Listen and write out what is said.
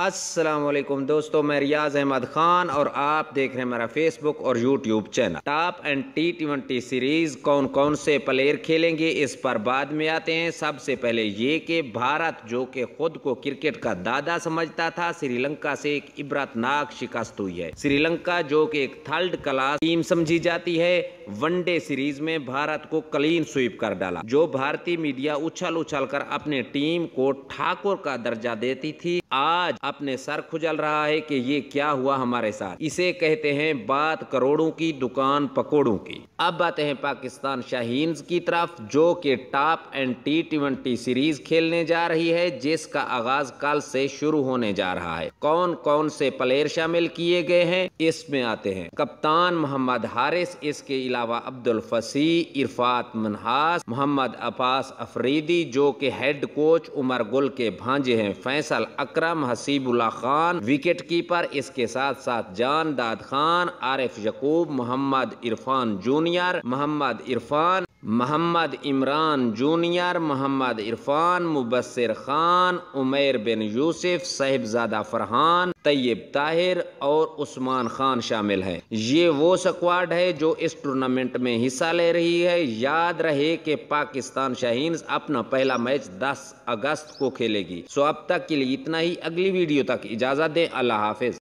असलम दोस्तों मैं रियाज अहमद ख़ान और आप देख रहे हैं मेरा फेसबुक और YouTube channel Top End T twenty series कौन कौन से प्लेयर खेलेंगे इस पर बाद में आते हैं सबसे पहले ये कि भारत जो कि खुद को क्रिकेट का दादा समझता था श्रीलंका से एक इबरतनाक शिकस्त हुई है श्रीलंका जो कि एक थर्ड क्लास टीम समझी जाती है वनडे सीरीज में भारत को क्लीन स्वीप कर डाला जो भारतीय मीडिया उछल उछल कर अपने टीम को ठाकुर का दर्जा देती थी आज अपने सर खुजल रहा है कि ये क्या हुआ हमारे साथ इसे कहते हैं बात करोड़ों की दुकान पकोड़ों की अब बातें हैं पाकिस्तान शाहीन की तरफ जो कि Top End T twenty series खेलने जा रही है जिसका आगाज कल से शुरू होने जा रहा है कौन कौन से प्लेयर शामिल किए गए हैं इसमें आते हैं कप्तान मोहम्मद हारिस इसके अलावा अब्दुल फसी इरफात मनहास मोहम्मद अब्बास अफरीदी जो कि हेड कोच उमर गुल के भांजे हैं फैसल अक्रम हसी हबीबुल्ला खान विकेट कीपर इसके साथ साथ Jahandad Khan Arif Yaqoob Mohammad Irfan junior Mohammad Irfan Mohammad Imran junior Mohammad Irfan Mubasir Khan Umair bin Yousuf Sahibzada Farhan Tayyab Tahir और उस्मान खान शामिल हैं ये वो स्क्वाड है जो इस टूर्नामेंट में हिस्सा ले रही है याद रहे कि पाकिस्तान शाहीन अपना पहला मैच 10 अगस्त को खेलेगी सो अब तक के लिए इतना ही अगली वीडियो तक इजाज़त दें अल्लाह हाफिज